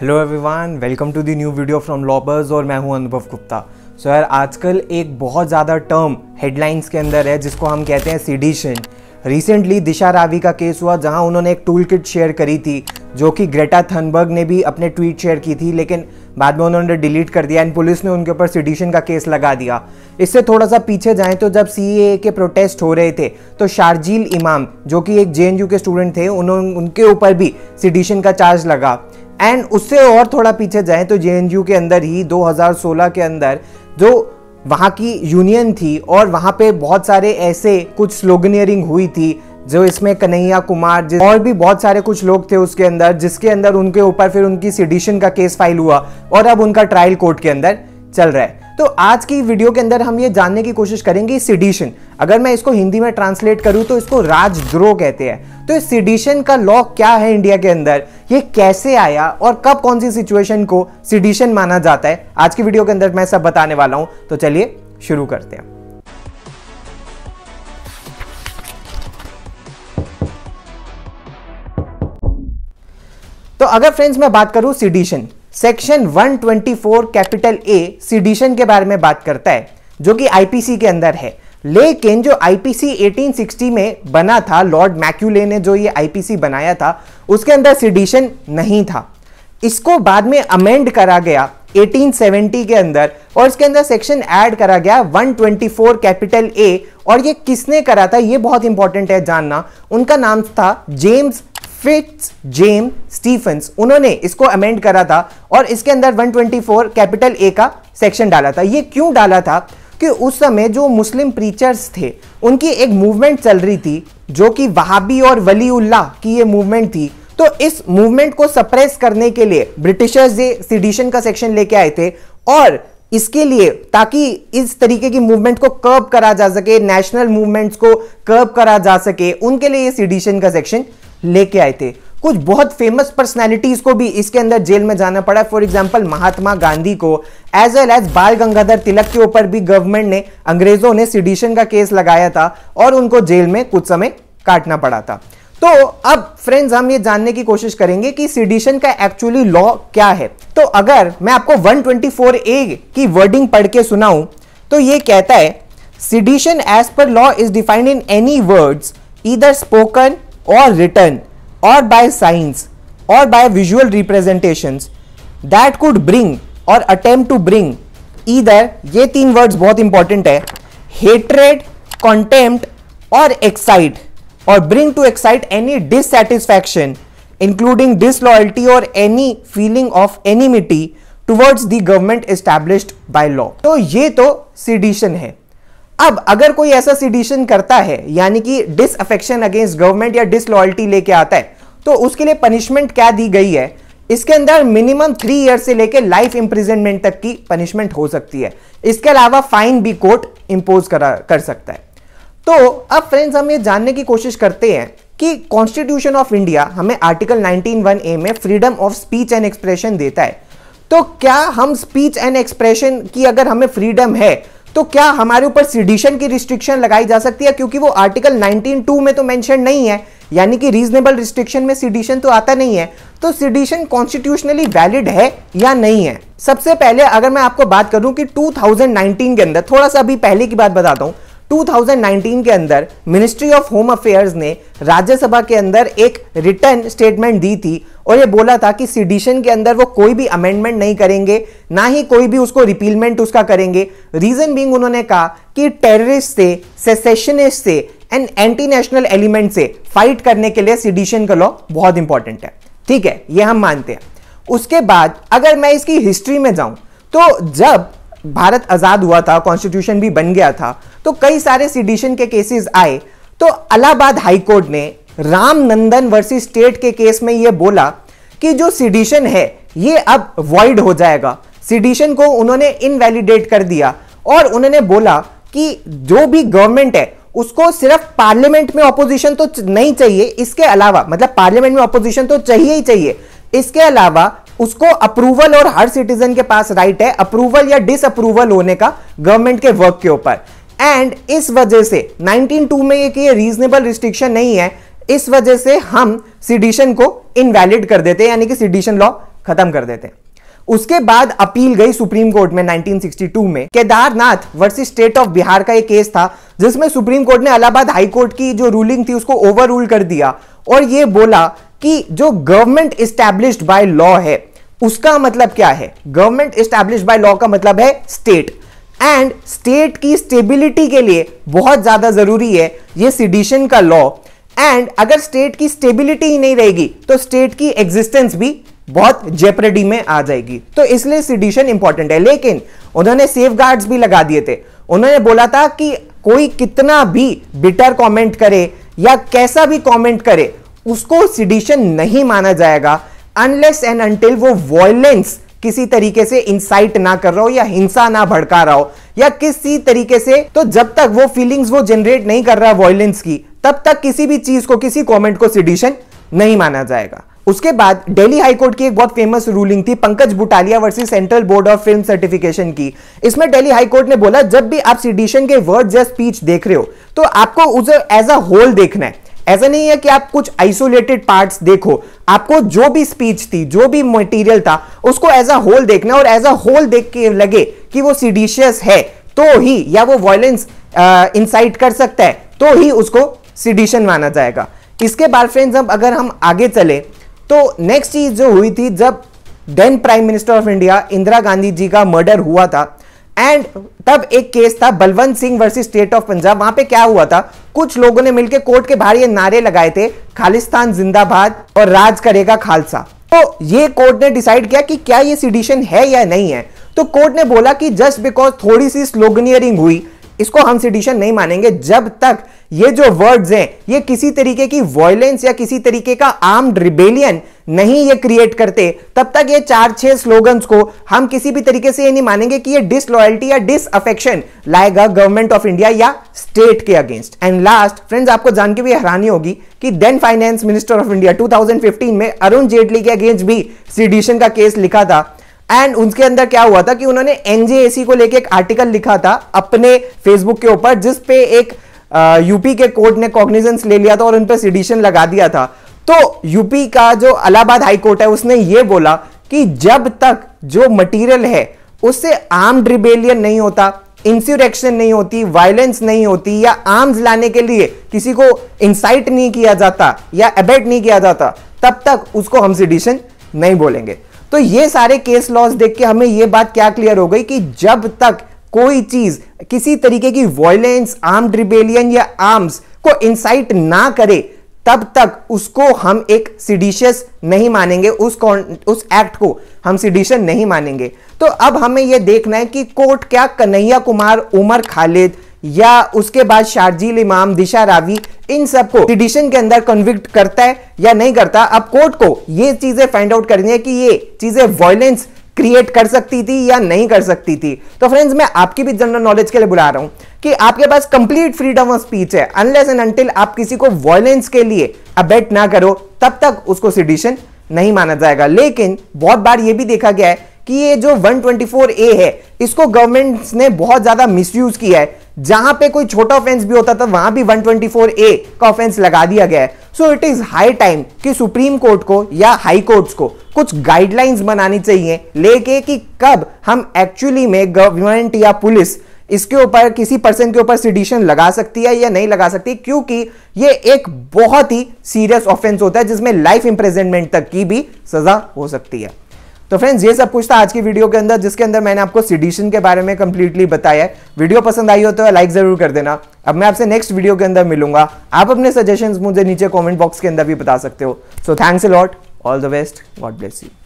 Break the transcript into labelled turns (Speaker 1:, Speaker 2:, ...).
Speaker 1: Hello everyone welcome to the new video from Lawbers और मैं हूं अनुभव गुप्ता सो so यार आजकल एक बहुत ज़्यादा टर्म हेडलाइंस के अंदर है जिसको हम कहते हैं सीडिशन रिसेंटली दिशा रावी का केस हुआ जहां उन्होंने एक टूल किट शेयर करी थी जो कि ग्रेटा थनबर्ग ने भी अपने ट्वीट शेयर की थी लेकिन बाद में उन्होंने डिलीट कर दिया एंड पुलिस ने उनके ऊपर सिडिशन का केस लगा दिया इससे थोड़ा सा पीछे जाएं तो जब सी के प्रोटेस्ट हो रहे थे तो शारजील इमाम जो कि एक जे के स्टूडेंट थे उन्होंने उनके ऊपर भी सिडिशन का चार्ज लगा एंड उससे और थोड़ा पीछे जाएं तो जे के अंदर ही 2016 के अंदर जो वहाँ की यूनियन थी और वहाँ पे बहुत सारे ऐसे कुछ स्लोगनियरिंग हुई थी जो इसमें कन्हैया कुमार जिस और भी बहुत सारे कुछ लोग थे उसके अंदर जिसके अंदर उनके ऊपर फिर उनकी सिडिशन का केस फाइल हुआ और अब उनका ट्रायल कोर्ट के अंदर चल रहा है तो आज की वीडियो के अंदर हम ये जानने की कोशिश करेंगे सिडिशन अगर मैं इसको हिंदी में ट्रांसलेट करूं तो इसको राजद्रोह कहते हैं तो सिडिशन का लॉ क्या है इंडिया के अंदर ये कैसे आया और कब कौन सी सिचुएशन को सिडिशन माना जाता है आज की वीडियो के अंदर मैं सब बताने वाला हूं तो चलिए शुरू करते हैं तो अगर फ्रेंड्स मैं बात करूं sedition section 124 capital A sedition के बारे में बात करता है जो कि आईपीसी के अंदर है लेकिन जो आईपीसी 1860 में बना था लॉर्ड मैक्यूले ने जो ये आईपीसी बनाया था उसके अंदर सीडिशन नहीं था इसको बाद में अमेंड करा गया 1870 के अंदर और इसके अंदर सेक्शन ऐड करा गया 124 कैपिटल ए और ये किसने करा था ये बहुत इंपॉर्टेंट है जानना उनका नाम था जेम्स फिट्स जेम स्टीफेंस उन्होंने इसको अमेंड करा था और इसके अंदर 124 कैपिटल ए का सेक्शन डाला था ये क्यों डाला था कि उस समय जो मुस्लिम प्रीचर्स थे उनकी एक मूवमेंट चल रही थी जो कि वहाबी और वली की ये मूवमेंट थी तो इस मूवमेंट को सप्रेस करने के लिए ब्रिटिशर्स ये सिडिशन का सेक्शन लेके आए थे और इसके लिए ताकि इस तरीके की मूवमेंट को कर्ब करा जा सके नेशनल मूवमेंट्स को कर्ब करा जा सके उनके लिए ये सिडिशन का सेक्शन लेके आए थे कुछ बहुत फेमस पर्सनैलिटीज को भी इसके अंदर जेल में जाना पड़ा फॉर एग्जाम्पल महात्मा गांधी को एज वेल एज बाल गंगाधर तिलक के ऊपर भी गवर्नमेंट ने अंग्रेजों ने सिडिशन का केस लगाया था और उनको जेल में कुछ समय काटना पड़ा था तो अब फ्रेंड्स हम ये जानने की कोशिश करेंगे कि सिडिशन का एक्चुअली लॉ क्या है तो अगर मैं आपको 124 ए की वर्डिंग पढ़ के सुनाऊं तो ये कहता है sedition as per law is defined in any words either spoken or written or by signs or by visual representations that could bring or attempt to bring either ye teen words bahut important hai hatred, contempt or excite or bring to excite any dissatisfaction including disloyalty or any feeling of enmity towards the government established by law. so ye to sedition hai अब अगर कोई ऐसा sedition करता है यानी कि disaffection against government या disloyalty लेके आता है तो उसके लिए पनिशमेंट क्या दी गई है इसके अंदर मिनिमम थ्री ईयर से लेकर लाइफ इंप्रिजनमेंट तक की पनिशमेंट हो सकती है इसके अलावा फाइन भी कोर्ट इंपोज करा कर सकता है तो अब फ्रेंड्स हम ये जानने की कोशिश करते हैं कि कॉन्स्टिट्यूशन ऑफ इंडिया हमें आर्टिकल 191 ए में freedom of speech and expression देता है तो क्या हम स्पीच एंड एक्सप्रेशन की अगर हमें फ्रीडम है तो क्या हमारे ऊपर सिडिशन की रिस्ट्रिक्शन लगाई जा सकती है क्योंकि वो आर्टिकल 192 में तो मेंशन नहीं है यानी कि रीजनेबल रिस्ट्रिक्शन में सिडिशन तो आता नहीं है तो सिडिशन कॉन्स्टिट्यूशनली वैलिड है या नहीं है सबसे पहले अगर मैं आपको बात करूं कि 2019 के अंदर थोड़ा सा अभी पहले की बात बताता हूं 2019 के अंदर मिनिस्ट्री ऑफ होम अफेयर्स ने राज्यसभा के अंदर एक रिटर्न स्टेटमेंट दी थी और ये बोला था कि सिडिशन के अंदर वो कोई भी अमेंडमेंट नहीं करेंगे ना ही कोई भी उसको रिपीलमेंट उसका करेंगे रीजन बींग उन्होंने कहा कि टेररिस्ट से सेसेशनिस्ट से एंड एंटी नेशनल एलिमेंट से फाइट करने के लिए सिडिशन का लॉ बहुत इंपॉर्टेंट है ठीक है ये हम मानते हैं उसके बाद अगर मैं इसकी हिस्ट्री में जाऊं तो जब भारत आज़ाद हुआ था कॉन्स्टिट्यूशन भी बन गया था तो कई सारे सिडिशन के केसेस आए तो अलाहाबाद हाईकोर्ट ने रामनंदन वर्सेस स्टेट के केस में यह बोला कि जो सिडिशन है ये अब वॉइड हो जाएगा सिडिशन को उन्होंने इनवैलिडेट कर दिया और उन्होंने बोला कि जो भी गवर्नमेंट है उसको सिर्फ पार्लियामेंट में ऑपोजिशन तो नहीं चाहिए इसके अलावा मतलब पार्लियामेंट में ऑपोजिशन तो चाहिए ही चाहिए इसके अलावा उसको अप्रूवल और हर सिटीजन के पास राइट है अप्रूवल या डिसअप्रूवल होने का गवर्नमेंट के वर्क के ऊपर एंड इस वजह से 192 में एक ये रीजनेबल रिस्ट्रिक्शन नहीं है इस वजह से हम सिडिशन को इनवैलिड कर देते हैं यानी कि सिडिशन लॉ खत्म कर देते हैं उसके बाद अपील गई सुप्रीम कोर्ट में 1962 में Kedarnath versus state of Bihar का एक केस था जिसमें सुप्रीम कोर्ट ने अलाहाबाद हाई कोर्ट की जो रूलिंग थी उसको ओवर रूल कर दिया और यह बोला कि जो गवर्नमेंट इस्टेब्लिश्ड बाय लॉ है उसका मतलब क्या है गवर्नमेंट स्टैब्लिश बाय लॉ का मतलब है स्टेट एंड स्टेट की स्टेबिलिटी के लिए बहुत ज़्यादा ज़रूरी है ये सिडिशन का लॉ एंड अगर स्टेट की स्टेबिलिटी ही नहीं रहेगी तो स्टेट की एग्जिस्टेंस भी बहुत जेपरेडी में आ जाएगी तो इसलिए सिडिशन इंपॉर्टेंट है लेकिन उन्होंने सेफ गार्ड्स भी लगा दिए थे उन्होंने बोला था कि कोई कितना भी बिटर कमेंट करे या कैसा भी कमेंट करे उसको सिडिशन नहीं माना जाएगा अनलेस एंड अनटिल वो वॉयलेंस किसी तरीके से इंसाइट ना कर रहा हो या हिंसा ना भड़का रहा हो या किसी तरीके से तो जब तक वो फीलिंग्स वो जनरेट नहीं कर रहा वॉयलेंस की तब तक किसी भी चीज को किसी कमेंट को सिडिशन नहीं माना जाएगा उसके बाद दिल्ली हाई कोर्ट की एक बहुत फेमस रूलिंग थी Pankaj Butalia versus Central Board of Film Certification की इसमें दिल्ली हाई कोर्ट ने बोला जब भी आप सिडिशन के वर्ड या स्पीच देख रहे हो तो आपको उसे एज अ होल देखना है ऐसा नहीं है कि आप कुछ आइसोलेटेड पार्ट्स देखो आपको जो भी स्पीच थी जो भी मटेरियल था उसको एज अ होल देखना और एज अ होल देख के लगे कि वो सीडिशियस है तो ही या वो वॉयलेंस इंसाइट कर सकता है तो ही उसको सीडिशन माना जाएगा इसके बाद फ्रेंड्स अब अगर हम आगे चले तो नेक्स्ट चीज जो हुई थी जब then prime minister of India Indira Gandhi ji का मर्डर हुआ था एंड तब एक केस था Balwant Singh versus state of Punjab वहां पे क्या हुआ था कुछ लोगों ने मिलकर कोर्ट के बाहर ये नारे लगाए थे खालिस्तान जिंदाबाद और राज करेगा खालसा तो ये कोर्ट ने डिसाइड किया कि क्या ये सिडिशन है या नहीं है तो कोर्ट ने बोला कि जस्ट बिकॉज थोड़ी सी स्लोगनियरिंग हुई इसको हम सिडिशन नहीं मानेंगे जब तक ये जो वर्ड्स हैं ये किसी तरीके की वॉयलेंस या किसी तरीके का आर्म्ड रिबेलियन नहीं ये क्रिएट करते तब तक ये चार छह स्लोगन्स को हम किसी भी तरीके से ये नहीं मानेंगे कि ये डिसलॉयल्टी या डिसअफेक्शन लाएगा गवर्नमेंट ऑफ इंडिया या स्टेट के अगेंस्ट एंड लास्ट फ्रेंड्स आपको जान के भी हैरानी होगी कि then finance minister of India 2015 में अरुण जेटली के अगेंस्ट भी सीडिशन का केस लिखा था एंड उनके अंदर क्या हुआ था कि उन्होंने एनजेएसी को लेके एक आर्टिकल लिखा था अपने फेसबुक के ऊपर जिसपे एक यूपी के कोर्ट ने कॉग्निजेंस ले लिया था और उन पर सिडिशन लगा दिया था तो यूपी का जो अलाहाबाद हाई कोर्ट है उसने ये बोला कि जब तक जो मटेरियल है उससे आर्म रिबेलियन नहीं होता इंस्यूरेक्शन नहीं होती वायलेंस नहीं होती या आर्म्स लाने के लिए किसी को इंसाइट नहीं किया जाता या एबेट नहीं किया जाता तब तक उसको हम सिडिशन नहीं बोलेंगे तो ये सारे केस लॉज देख के हमें ये बात क्या क्लियर हो गई कि जब तक कोई चीज किसी तरीके की वॉयलेंस आर्म रिबेलियन या आर्म्स को इंसाइट ना करे तब तक उसको हम एक सिडिशियस नहीं मानेंगे उस उस एक्ट को हम सिडिशन नहीं मानेंगे तो अब हमें यह देखना है कि कोर्ट क्या कन्हैया कुमार उमर खालिद या उसके बाद शारजील इमाम दिशा रावी इन सबको सिडिशन के अंदर कन्विक्ट करता है या नहीं करता अब कोर्ट को ये चीजें फाइंड आउट करनी है कि ये चीजें वॉयलेंस क्रिएट कर सकती थी या नहीं कर सकती थी तो फ्रेंड्स मैं आपकी भी जनरल नॉलेज के लिए बुला रहा हूं कि आपके पास कंप्लीट फ्रीडम ऑफ स्पीच है अनलेस एंड अनटिल आप किसी को वॉयलेंस के लिए अबेट ना करो तब तक उसको सिडिशन नहीं माना जाएगा लेकिन बहुत बार यह भी देखा गया है कि ये जो 124 ए है इसको गवर्नमेंट्स ने बहुत ज़्यादा मिसयूज किया है जहां पे कोई छोटा ऑफेंस भी होता था वहां भी 124 ए का ऑफेंस लगा दिया गया है so it is high time कि सुप्रीम कोर्ट को या हाई कोर्ट्स को कुछ गाइडलाइंस बनानी चाहिए लेके कि कब हम एक्चुअली में गवर्नमेंट या पुलिस इसके ऊपर किसी पर्सन के ऊपर सिडिशन लगा सकती है या नहीं लगा सकती क्योंकि ये एक बहुत ही सीरियस ऑफेंस होता है जिसमें लाइफ इंप्रेजनमेंट तक की भी सजा हो सकती है तो फ्रेंड्स ये सब कुछ था आज की वीडियो के अंदर जिसके अंदर मैंने आपको सिडिशन के बारे में कंप्लीटली बताया है वीडियो पसंद आई हो तो लाइक जरूर कर देना अब मैं आपसे नेक्स्ट वीडियो के अंदर मिलूंगा आप अपने सजेशंस मुझे नीचे कमेंट बॉक्स के अंदर भी बता सकते हो so thanks a lot all the best God bless you